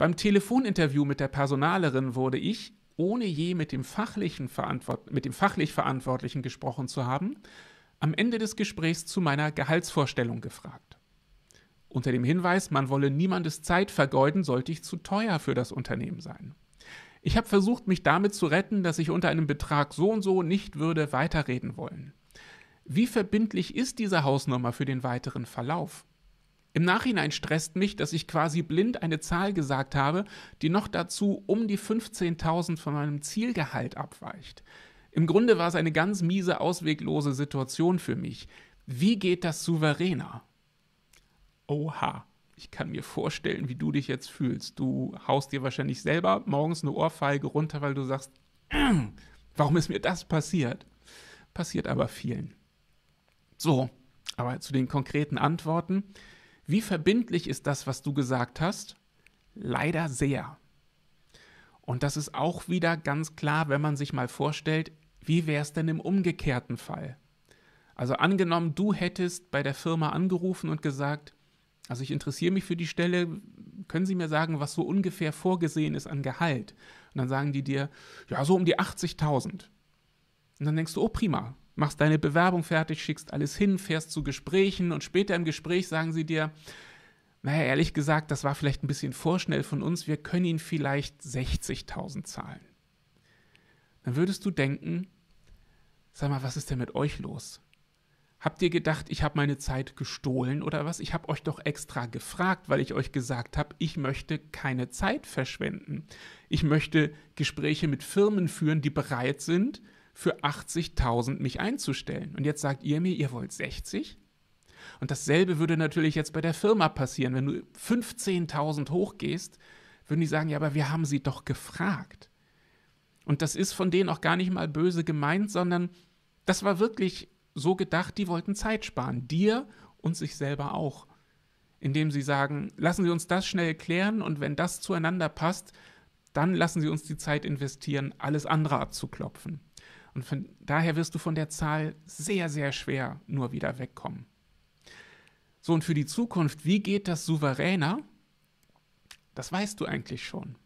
Beim Telefoninterview mit der Personalerin wurde ich, ohne je mit dem, fachlichen Verantwort mit dem fachlich Verantwortlichen gesprochen zu haben, am Ende des Gesprächs zu meiner Gehaltsvorstellung gefragt. Unter dem Hinweis, man wolle niemandes Zeit vergeuden, sollte ich zu teuer für das Unternehmen sein. Ich habe versucht, mich damit zu retten, dass ich unter einem Betrag so und so nicht würde weiterreden wollen. Wie verbindlich ist diese Hausnummer für den weiteren Verlauf? Im Nachhinein stresst mich, dass ich quasi blind eine Zahl gesagt habe, die noch dazu um die 15.000 von meinem Zielgehalt abweicht. Im Grunde war es eine ganz miese, ausweglose Situation für mich. Wie geht das souveräner? Oha, ich kann mir vorstellen, wie du dich jetzt fühlst. Du haust dir wahrscheinlich selber morgens eine Ohrfeige runter, weil du sagst, warum ist mir das passiert? Passiert aber vielen. So, aber zu den konkreten Antworten. Wie verbindlich ist das, was du gesagt hast? Leider sehr. Und das ist auch wieder ganz klar, wenn man sich mal vorstellt, wie wäre es denn im umgekehrten Fall? Also angenommen, du hättest bei der Firma angerufen und gesagt, also ich interessiere mich für die Stelle, können Sie mir sagen, was so ungefähr vorgesehen ist an Gehalt? Und dann sagen die dir, ja, so um die 80.000. Und dann denkst du, oh prima, machst deine Bewerbung fertig, schickst alles hin, fährst zu Gesprächen und später im Gespräch sagen sie dir, naja, ehrlich gesagt, das war vielleicht ein bisschen vorschnell von uns, wir können ihnen vielleicht 60.000 zahlen. Dann würdest du denken, sag mal, was ist denn mit euch los? Habt ihr gedacht, ich habe meine Zeit gestohlen oder was? Ich habe euch doch extra gefragt, weil ich euch gesagt habe, ich möchte keine Zeit verschwenden. Ich möchte Gespräche mit Firmen führen, die bereit sind, für 80.000 mich einzustellen. Und jetzt sagt ihr mir, ihr wollt 60? Und dasselbe würde natürlich jetzt bei der Firma passieren. Wenn du 15.000 hochgehst, würden die sagen, ja, aber wir haben sie doch gefragt. Und das ist von denen auch gar nicht mal böse gemeint, sondern das war wirklich so gedacht, die wollten Zeit sparen, dir und sich selber auch. Indem sie sagen, lassen Sie uns das schnell klären und wenn das zueinander passt, dann lassen Sie uns die Zeit investieren, alles andere abzuklopfen. Und von daher wirst du von der Zahl sehr, sehr schwer nur wieder wegkommen. So, und für die Zukunft, wie geht das souveräner? Das weißt du eigentlich schon.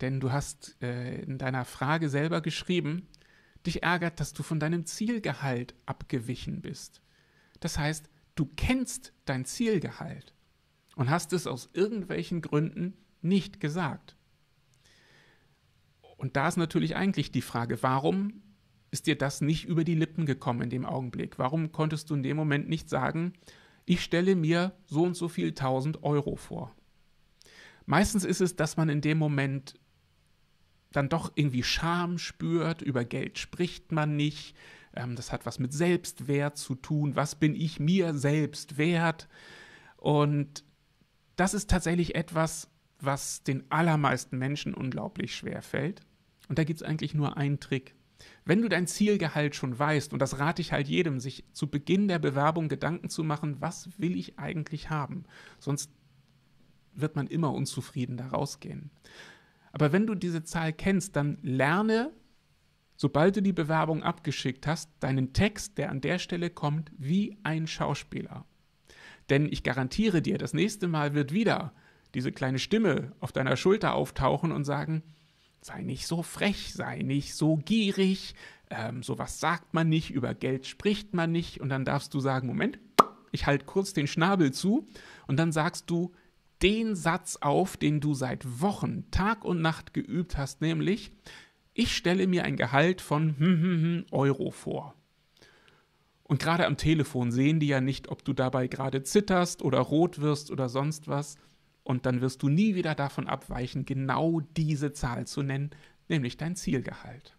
Denn du hast äh, in deiner Frage selber geschrieben, dich ärgert, dass du von deinem Zielgehalt abgewichen bist. Das heißt, du kennst dein Zielgehalt und hast es aus irgendwelchen Gründen nicht gesagt. Und da ist natürlich eigentlich die Frage, warum ist dir das nicht über die Lippen gekommen in dem Augenblick? Warum konntest du in dem Moment nicht sagen, ich stelle mir so und so viel 1000 Euro vor? Meistens ist es, dass man in dem Moment dann doch irgendwie Scham spürt, über Geld spricht man nicht, ähm, das hat was mit Selbstwert zu tun, was bin ich mir selbst wert? Und das ist tatsächlich etwas, was den allermeisten Menschen unglaublich schwer fällt. Und da gibt es eigentlich nur einen Trick. Wenn du dein Zielgehalt schon weißt, und das rate ich halt jedem, sich zu Beginn der Bewerbung Gedanken zu machen, was will ich eigentlich haben? Sonst wird man immer unzufrieden da rausgehen. Aber wenn du diese Zahl kennst, dann lerne, sobald du die Bewerbung abgeschickt hast, deinen Text, der an der Stelle kommt, wie ein Schauspieler. Denn ich garantiere dir, das nächste Mal wird wieder diese kleine Stimme auf deiner Schulter auftauchen und sagen, sei nicht so frech, sei nicht so gierig, ähm, sowas sagt man nicht, über Geld spricht man nicht und dann darfst du sagen, Moment, ich halte kurz den Schnabel zu und dann sagst du den Satz auf, den du seit Wochen, Tag und Nacht geübt hast, nämlich, ich stelle mir ein Gehalt von hm, hm, hm, Euro vor. Und gerade am Telefon sehen die ja nicht, ob du dabei gerade zitterst oder rot wirst oder sonst was und dann wirst du nie wieder davon abweichen, genau diese Zahl zu nennen, nämlich dein Zielgehalt.